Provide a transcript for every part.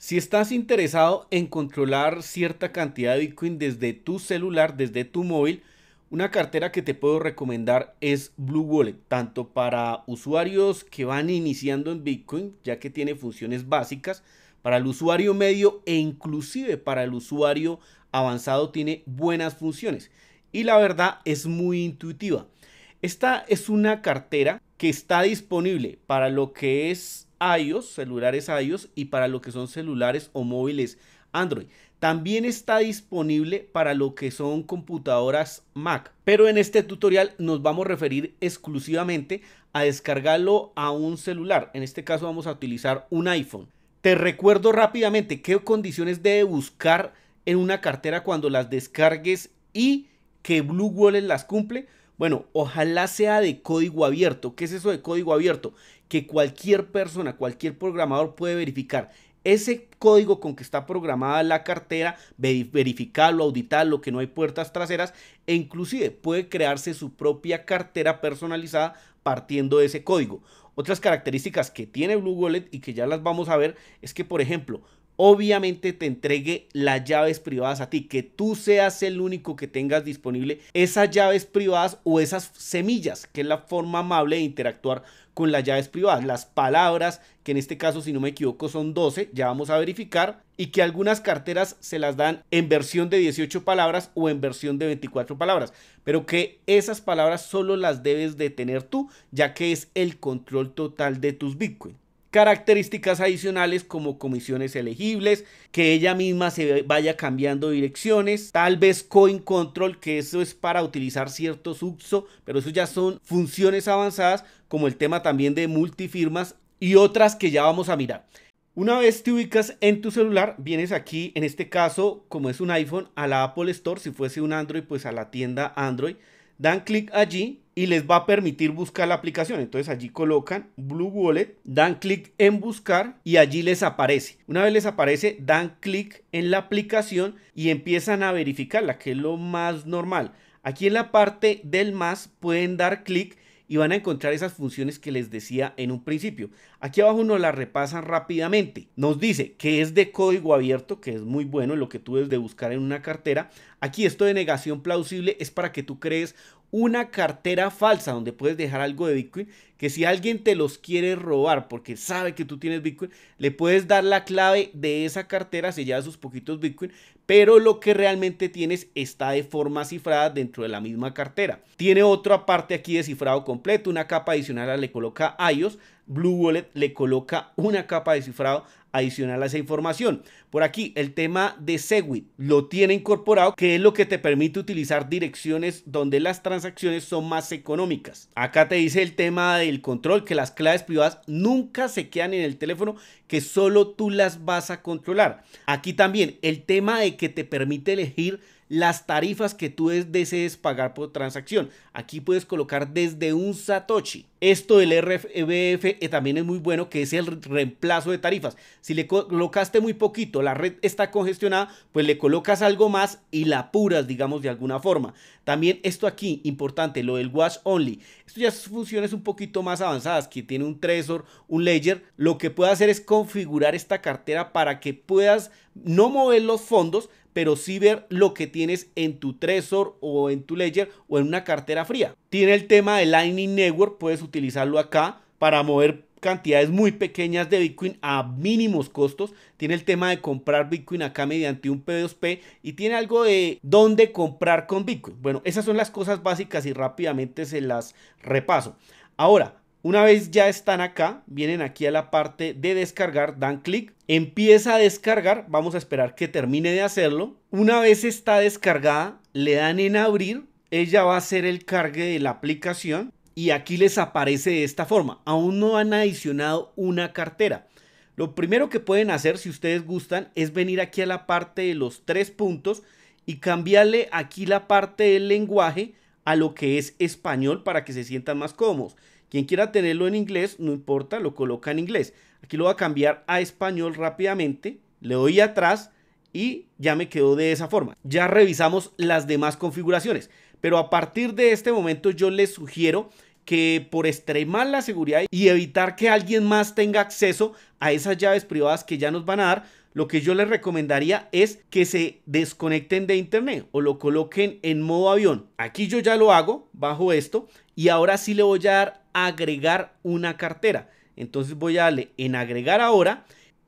Si estás interesado en controlar cierta cantidad de Bitcoin desde tu celular, desde tu móvil, una cartera que te puedo recomendar es Blue Wallet, tanto para usuarios que van iniciando en Bitcoin, ya que tiene funciones básicas, para el usuario medio e inclusive para el usuario avanzado tiene buenas funciones. Y la verdad es muy intuitiva. Esta es una cartera que está disponible para lo que es iOS, celulares iOS y para lo que son celulares o móviles Android. También está disponible para lo que son computadoras Mac, pero en este tutorial nos vamos a referir exclusivamente a descargarlo a un celular. En este caso vamos a utilizar un iPhone. Te recuerdo rápidamente qué condiciones debe buscar en una cartera cuando las descargues y que Blue Wallet las cumple bueno, ojalá sea de código abierto. ¿Qué es eso de código abierto? Que cualquier persona, cualquier programador puede verificar ese código con que está programada la cartera, verificarlo, auditarlo, que no hay puertas traseras e inclusive puede crearse su propia cartera personalizada partiendo de ese código. Otras características que tiene Blue Wallet y que ya las vamos a ver es que, por ejemplo, obviamente te entregue las llaves privadas a ti, que tú seas el único que tengas disponible esas llaves privadas o esas semillas, que es la forma amable de interactuar con las llaves privadas, las palabras, que en este caso si no me equivoco son 12, ya vamos a verificar, y que algunas carteras se las dan en versión de 18 palabras o en versión de 24 palabras, pero que esas palabras solo las debes de tener tú, ya que es el control total de tus Bitcoin características adicionales como comisiones elegibles, que ella misma se vaya cambiando direcciones, tal vez coin control, que eso es para utilizar ciertos subso pero eso ya son funciones avanzadas, como el tema también de multifirmas y otras que ya vamos a mirar. Una vez te ubicas en tu celular, vienes aquí, en este caso, como es un iPhone, a la Apple Store, si fuese un Android, pues a la tienda Android, dan clic allí y les va a permitir buscar la aplicación. Entonces allí colocan Blue Wallet, dan clic en buscar y allí les aparece. Una vez les aparece, dan clic en la aplicación y empiezan a verificarla, que es lo más normal. Aquí en la parte del más pueden dar clic y van a encontrar esas funciones que les decía en un principio. Aquí abajo nos las repasan rápidamente. Nos dice que es de código abierto, que es muy bueno lo que tú debes de buscar en una cartera. Aquí esto de negación plausible es para que tú crees una cartera falsa donde puedes dejar algo de Bitcoin, que si alguien te los quiere robar porque sabe que tú tienes Bitcoin, le puedes dar la clave de esa cartera, sellada sus poquitos Bitcoin, pero lo que realmente tienes está de forma cifrada dentro de la misma cartera. Tiene otra parte aquí de cifrado completo, una capa adicional le coloca iOS, Blue Wallet le coloca una capa de cifrado adicional a esa información. Por aquí, el tema de Segwit lo tiene incorporado, que es lo que te permite utilizar direcciones donde las transacciones son más económicas. Acá te dice el tema del control, que las claves privadas nunca se quedan en el teléfono, que solo tú las vas a controlar. Aquí también el tema de que te permite elegir las tarifas que tú desees pagar por transacción. Aquí puedes colocar desde un Satoshi. Esto del RBF eh, también es muy bueno, que es el reemplazo de tarifas. Si le colocaste muy poquito, la red está congestionada, pues le colocas algo más y la apuras, digamos, de alguna forma. También esto aquí, importante, lo del Watch Only. Esto ya son funciones un poquito más avanzadas, que tiene un Trezor, un Ledger. Lo que puede hacer es configurar esta cartera para que puedas no mover los fondos, pero sí ver lo que tienes en tu Trezor o en tu Ledger o en una cartera fría. Tiene el tema de Lightning Network, puedes utilizarlo acá para mover cantidades muy pequeñas de Bitcoin a mínimos costos. Tiene el tema de comprar Bitcoin acá mediante un P2P y tiene algo de dónde comprar con Bitcoin. Bueno, esas son las cosas básicas y rápidamente se las repaso. Ahora, una vez ya están acá, vienen aquí a la parte de descargar, dan clic, empieza a descargar, vamos a esperar que termine de hacerlo. Una vez está descargada, le dan en abrir, ella va a hacer el cargue de la aplicación y aquí les aparece de esta forma. Aún no han adicionado una cartera. Lo primero que pueden hacer, si ustedes gustan, es venir aquí a la parte de los tres puntos y cambiarle aquí la parte del lenguaje a lo que es español para que se sientan más cómodos. Quien quiera tenerlo en inglés, no importa, lo coloca en inglés. Aquí lo voy a cambiar a español rápidamente. Le doy atrás y ya me quedó de esa forma. Ya revisamos las demás configuraciones. Pero a partir de este momento yo les sugiero que por extremar la seguridad y evitar que alguien más tenga acceso a esas llaves privadas que ya nos van a dar, lo que yo les recomendaría es que se desconecten de internet o lo coloquen en modo avión. Aquí yo ya lo hago bajo esto y ahora sí le voy a dar agregar una cartera. Entonces voy a darle en agregar ahora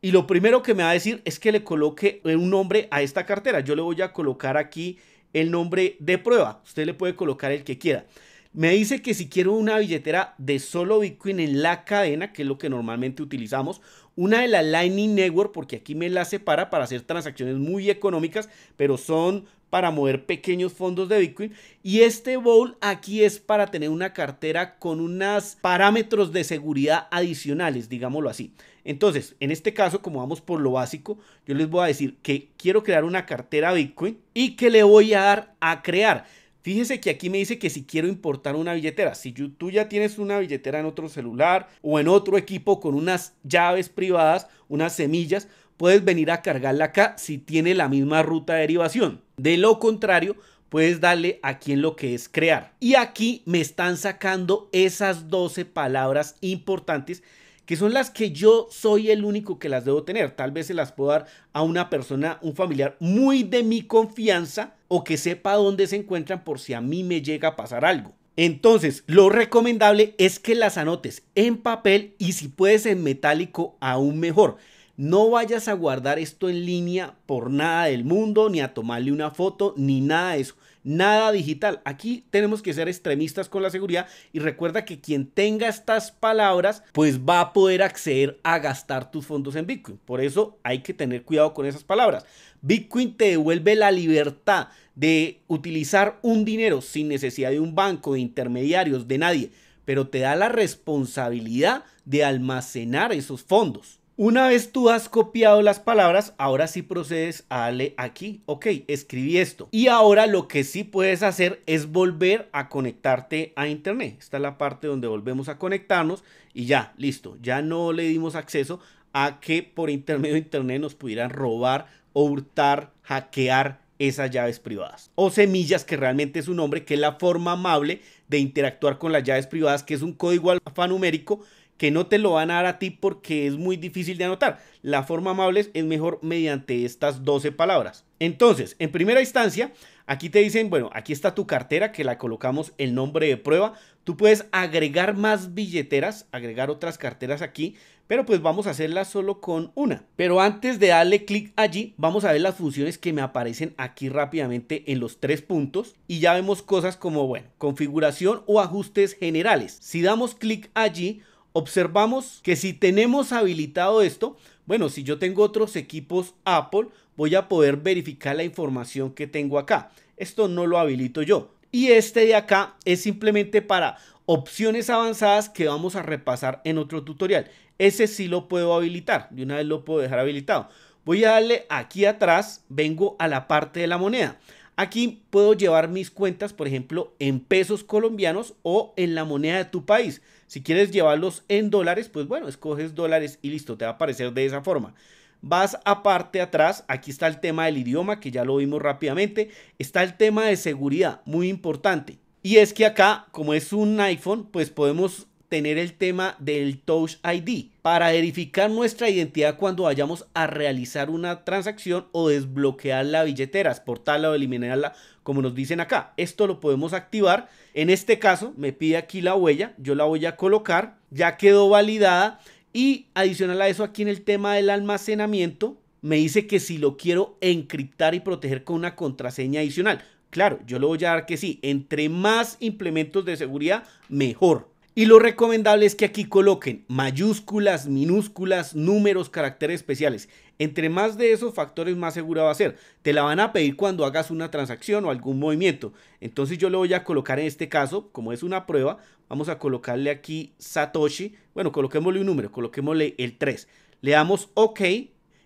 y lo primero que me va a decir es que le coloque un nombre a esta cartera. Yo le voy a colocar aquí el nombre de prueba. Usted le puede colocar el que quiera. Me dice que si quiero una billetera de solo Bitcoin en la cadena, que es lo que normalmente utilizamos, una de la Lightning Network, porque aquí me la separa para hacer transacciones muy económicas, pero son para mover pequeños fondos de Bitcoin. Y este bowl aquí es para tener una cartera con unos parámetros de seguridad adicionales, digámoslo así. Entonces, en este caso, como vamos por lo básico, yo les voy a decir que quiero crear una cartera Bitcoin y que le voy a dar a crear. Fíjese que aquí me dice que si quiero importar una billetera, si tú ya tienes una billetera en otro celular o en otro equipo con unas llaves privadas, unas semillas, puedes venir a cargarla acá si tiene la misma ruta de derivación. De lo contrario, puedes darle aquí en lo que es crear. Y aquí me están sacando esas 12 palabras importantes que son las que yo soy el único que las debo tener. Tal vez se las puedo dar a una persona, un familiar muy de mi confianza, o que sepa dónde se encuentran por si a mí me llega a pasar algo. Entonces, lo recomendable es que las anotes en papel y si puedes en metálico aún mejor. No vayas a guardar esto en línea por nada del mundo, ni a tomarle una foto, ni nada de eso. Nada digital. Aquí tenemos que ser extremistas con la seguridad y recuerda que quien tenga estas palabras pues va a poder acceder a gastar tus fondos en Bitcoin. Por eso hay que tener cuidado con esas palabras. Bitcoin te devuelve la libertad de utilizar un dinero sin necesidad de un banco, de intermediarios, de nadie, pero te da la responsabilidad de almacenar esos fondos. Una vez tú has copiado las palabras, ahora sí procedes a darle aquí, ok, escribí esto. Y ahora lo que sí puedes hacer es volver a conectarte a internet. Esta es la parte donde volvemos a conectarnos y ya, listo, ya no le dimos acceso a que por intermedio de internet nos pudieran robar o hurtar, hackear esas llaves privadas. O semillas, que realmente es un nombre, que es la forma amable de interactuar con las llaves privadas, que es un código alfanumérico que no te lo van a dar a ti porque es muy difícil de anotar. La forma amable es mejor mediante estas 12 palabras. Entonces, en primera instancia, aquí te dicen, bueno, aquí está tu cartera que la colocamos el nombre de prueba. Tú puedes agregar más billeteras, agregar otras carteras aquí, pero pues vamos a hacerla solo con una. Pero antes de darle clic allí, vamos a ver las funciones que me aparecen aquí rápidamente en los tres puntos y ya vemos cosas como, bueno, configuración o ajustes generales. Si damos clic allí, observamos que si tenemos habilitado esto, bueno, si yo tengo otros equipos Apple, voy a poder verificar la información que tengo acá. Esto no lo habilito yo. Y este de acá es simplemente para opciones avanzadas que vamos a repasar en otro tutorial. Ese sí lo puedo habilitar. De una vez lo puedo dejar habilitado. Voy a darle aquí atrás, vengo a la parte de la moneda. Aquí puedo llevar mis cuentas, por ejemplo, en pesos colombianos o en la moneda de tu país. Si quieres llevarlos en dólares, pues bueno, escoges dólares y listo, te va a aparecer de esa forma. Vas aparte atrás, aquí está el tema del idioma, que ya lo vimos rápidamente. Está el tema de seguridad, muy importante. Y es que acá, como es un iPhone, pues podemos tener el tema del Touch ID para verificar nuestra identidad cuando vayamos a realizar una transacción o desbloquear la billetera, exportarla o eliminarla, como nos dicen acá. Esto lo podemos activar. En este caso, me pide aquí la huella, yo la voy a colocar, ya quedó validada. Y adicional a eso, aquí en el tema del almacenamiento, me dice que si lo quiero encriptar y proteger con una contraseña adicional. Claro, yo le voy a dar que sí. Entre más implementos de seguridad, mejor. Y lo recomendable es que aquí coloquen mayúsculas, minúsculas, números, caracteres especiales. Entre más de esos factores, más segura va a ser. Te la van a pedir cuando hagas una transacción o algún movimiento. Entonces yo le voy a colocar en este caso, como es una prueba, vamos a colocarle aquí Satoshi. Bueno, coloquémosle un número, coloquémosle el 3. Le damos OK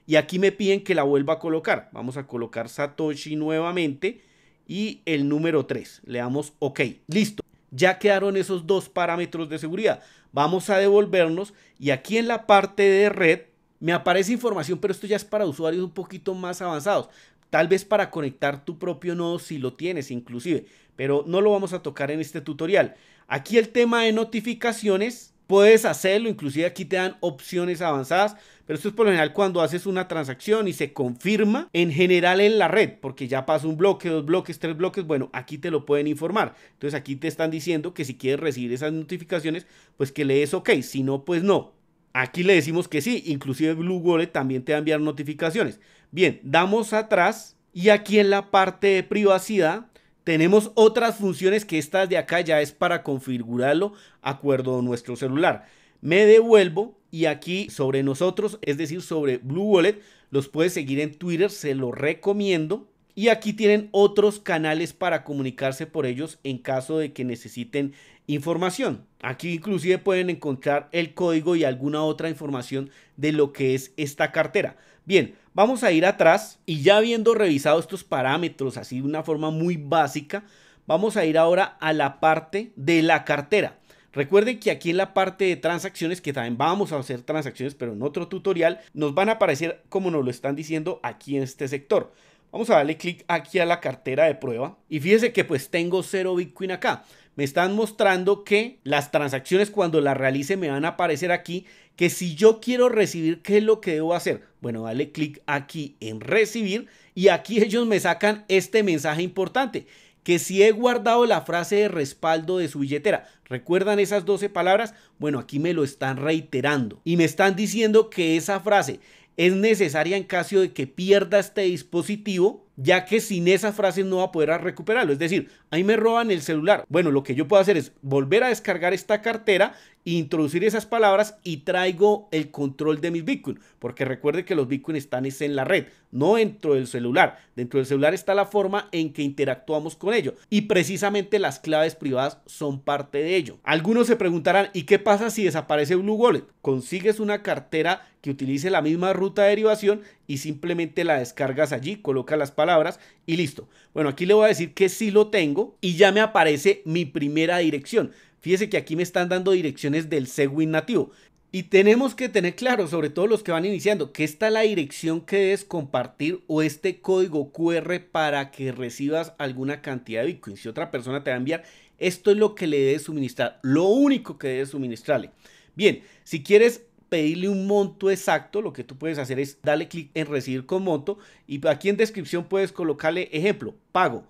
y aquí me piden que la vuelva a colocar. Vamos a colocar Satoshi nuevamente y el número 3. Le damos OK. Listo. Ya quedaron esos dos parámetros de seguridad. Vamos a devolvernos y aquí en la parte de red me aparece información, pero esto ya es para usuarios un poquito más avanzados. Tal vez para conectar tu propio nodo si lo tienes inclusive, pero no lo vamos a tocar en este tutorial. Aquí el tema de notificaciones, puedes hacerlo, inclusive aquí te dan opciones avanzadas pero esto es por lo general cuando haces una transacción y se confirma en general en la red, porque ya pasa un bloque, dos bloques, tres bloques, bueno, aquí te lo pueden informar. Entonces aquí te están diciendo que si quieres recibir esas notificaciones, pues que lees ok, si no, pues no. Aquí le decimos que sí, inclusive Blue Wallet también te va a enviar notificaciones. Bien, damos atrás y aquí en la parte de privacidad tenemos otras funciones que estas de acá ya es para configurarlo acuerdo a nuestro celular. Me devuelvo y aquí sobre nosotros, es decir, sobre Blue Wallet, los puedes seguir en Twitter, se lo recomiendo. Y aquí tienen otros canales para comunicarse por ellos en caso de que necesiten información. Aquí inclusive pueden encontrar el código y alguna otra información de lo que es esta cartera. Bien, vamos a ir atrás y ya habiendo revisado estos parámetros así de una forma muy básica, vamos a ir ahora a la parte de la cartera. Recuerden que aquí en la parte de transacciones, que también vamos a hacer transacciones, pero en otro tutorial, nos van a aparecer como nos lo están diciendo aquí en este sector. Vamos a darle clic aquí a la cartera de prueba y fíjese que pues tengo 0 Bitcoin acá. Me están mostrando que las transacciones cuando las realice me van a aparecer aquí, que si yo quiero recibir, ¿qué es lo que debo hacer? Bueno, darle clic aquí en recibir y aquí ellos me sacan este mensaje importante que si he guardado la frase de respaldo de su billetera. ¿Recuerdan esas 12 palabras? Bueno, aquí me lo están reiterando y me están diciendo que esa frase es necesaria en caso de que pierda este dispositivo ya que sin esas frases no va a poder recuperarlo. Es decir, ahí me roban el celular. Bueno, lo que yo puedo hacer es volver a descargar esta cartera, introducir esas palabras y traigo el control de mis Bitcoin. Porque recuerde que los Bitcoin están en la red, no dentro del celular. Dentro del celular está la forma en que interactuamos con ello. Y precisamente las claves privadas son parte de ello. Algunos se preguntarán, ¿y qué pasa si desaparece Blue Wallet? Consigues una cartera que utilice la misma ruta de derivación y simplemente la descargas allí, colocas las palabras y listo. Bueno, aquí le voy a decir que sí lo tengo y ya me aparece mi primera dirección. Fíjese que aquí me están dando direcciones del Segwin nativo. Y tenemos que tener claro, sobre todo los que van iniciando, que esta es la dirección que debes compartir o este código QR para que recibas alguna cantidad de Bitcoin. Si otra persona te va a enviar, esto es lo que le debes suministrar, lo único que debes suministrarle. Bien, si quieres pedirle un monto exacto, lo que tú puedes hacer es darle clic en recibir con monto y aquí en descripción puedes colocarle ejemplo, pago.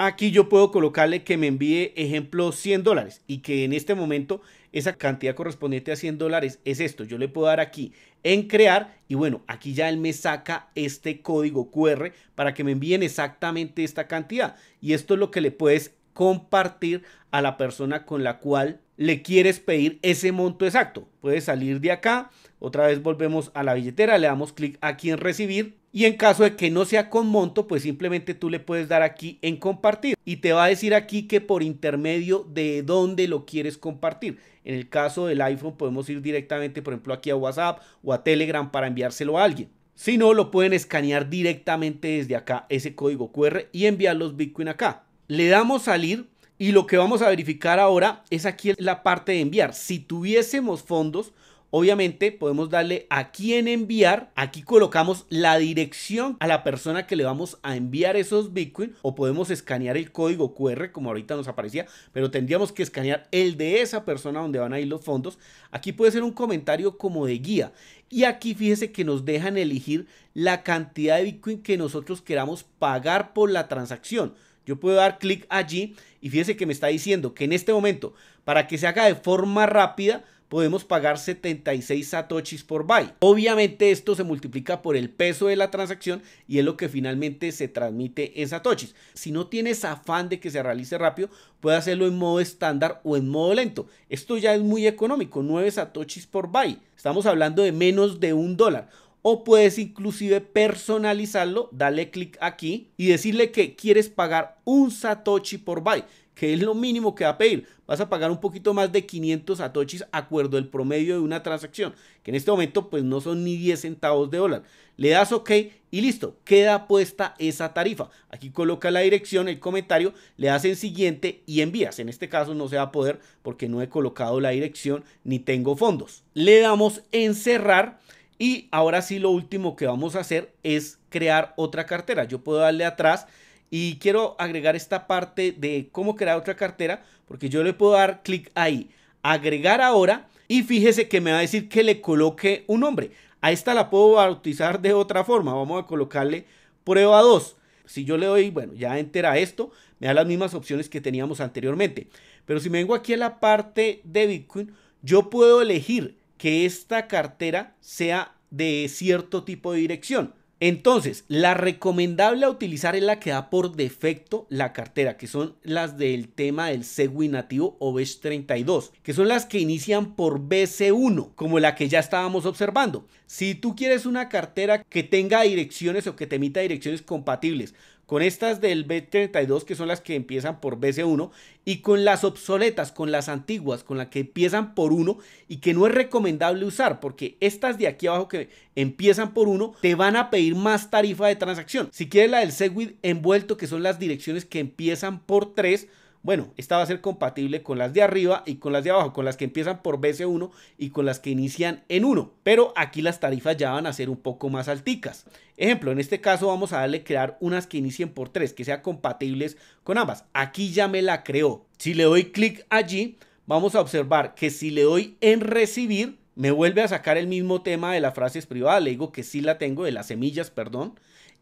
Aquí yo puedo colocarle que me envíe ejemplo 100 dólares y que en este momento esa cantidad correspondiente a 100 dólares es esto. Yo le puedo dar aquí en crear y bueno, aquí ya él me saca este código QR para que me envíen exactamente esta cantidad. Y esto es lo que le puedes compartir a la persona con la cual le quieres pedir ese monto exacto. Puedes salir de acá, otra vez volvemos a la billetera, le damos clic aquí en recibir y en caso de que no sea con monto, pues simplemente tú le puedes dar aquí en compartir y te va a decir aquí que por intermedio de dónde lo quieres compartir. En el caso del iPhone podemos ir directamente, por ejemplo, aquí a WhatsApp o a Telegram para enviárselo a alguien. Si no, lo pueden escanear directamente desde acá ese código QR y enviar los Bitcoin acá. Le damos salir y lo que vamos a verificar ahora es aquí la parte de enviar. Si tuviésemos fondos, obviamente podemos darle aquí en enviar. Aquí colocamos la dirección a la persona que le vamos a enviar esos Bitcoin o podemos escanear el código QR como ahorita nos aparecía, pero tendríamos que escanear el de esa persona donde van a ir los fondos. Aquí puede ser un comentario como de guía. Y aquí fíjese que nos dejan elegir la cantidad de Bitcoin que nosotros queramos pagar por la transacción. Yo puedo dar clic allí y fíjese que me está diciendo que en este momento, para que se haga de forma rápida, podemos pagar 76 satoshis por buy. Obviamente esto se multiplica por el peso de la transacción y es lo que finalmente se transmite en satoshis. Si no tienes afán de que se realice rápido, puede hacerlo en modo estándar o en modo lento. Esto ya es muy económico, 9 satoshis por buy. Estamos hablando de menos de un dólar o puedes inclusive personalizarlo, dale clic aquí y decirle que quieres pagar un Satoshi por byte, que es lo mínimo que va a pedir. Vas a pagar un poquito más de 500 Satoshis acuerdo al promedio de una transacción, que en este momento pues no son ni 10 centavos de dólar. Le das OK y listo, queda puesta esa tarifa. Aquí coloca la dirección, el comentario, le das en siguiente y envías. En este caso no se va a poder porque no he colocado la dirección ni tengo fondos. Le damos en cerrar y ahora sí, lo último que vamos a hacer es crear otra cartera. Yo puedo darle atrás y quiero agregar esta parte de cómo crear otra cartera, porque yo le puedo dar clic ahí, agregar ahora, y fíjese que me va a decir que le coloque un nombre. A esta la puedo bautizar de otra forma. Vamos a colocarle prueba 2. Si yo le doy, bueno, ya entera esto, me da las mismas opciones que teníamos anteriormente. Pero si me vengo aquí a la parte de Bitcoin, yo puedo elegir que esta cartera sea de cierto tipo de dirección. Entonces, la recomendable a utilizar es la que da por defecto la cartera, que son las del tema del SegWit nativo o 32, que son las que inician por BC1, como la que ya estábamos observando. Si tú quieres una cartera que tenga direcciones o que te emita direcciones compatibles con estas del B32 que son las que empiezan por BC1 y con las obsoletas, con las antiguas, con las que empiezan por 1 y que no es recomendable usar porque estas de aquí abajo que empiezan por 1 te van a pedir más tarifa de transacción. Si quieres la del Segwit envuelto que son las direcciones que empiezan por 3 bueno, esta va a ser compatible con las de arriba y con las de abajo, con las que empiezan por BC1 y con las que inician en 1. Pero aquí las tarifas ya van a ser un poco más alticas. Ejemplo, en este caso vamos a darle crear unas que inicien por 3, que sean compatibles con ambas. Aquí ya me la creó. Si le doy clic allí, vamos a observar que si le doy en recibir, me vuelve a sacar el mismo tema de las frases privadas. Le digo que sí la tengo, de las semillas, perdón.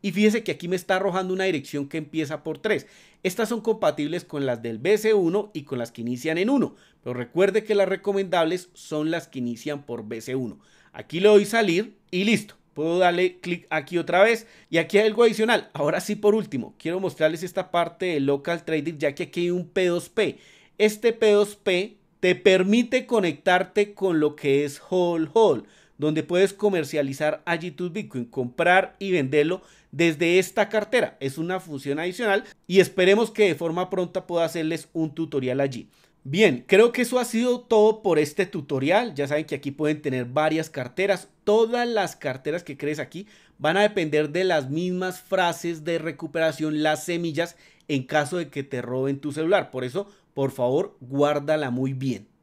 Y fíjese que aquí me está arrojando una dirección que empieza por 3. Estas son compatibles con las del BC1 y con las que inician en 1. Pero recuerde que las recomendables son las que inician por BC1. Aquí le doy salir y listo. Puedo darle clic aquí otra vez. Y aquí hay algo adicional. Ahora sí, por último, quiero mostrarles esta parte de Local trader ya que aquí hay un P2P. Este P2P te permite conectarte con lo que es Whole Hole donde puedes comercializar allí tu Bitcoin, comprar y venderlo desde esta cartera. Es una función adicional y esperemos que de forma pronta pueda hacerles un tutorial allí. Bien, creo que eso ha sido todo por este tutorial. Ya saben que aquí pueden tener varias carteras. Todas las carteras que crees aquí van a depender de las mismas frases de recuperación, las semillas, en caso de que te roben tu celular. Por eso, por favor, guárdala muy bien.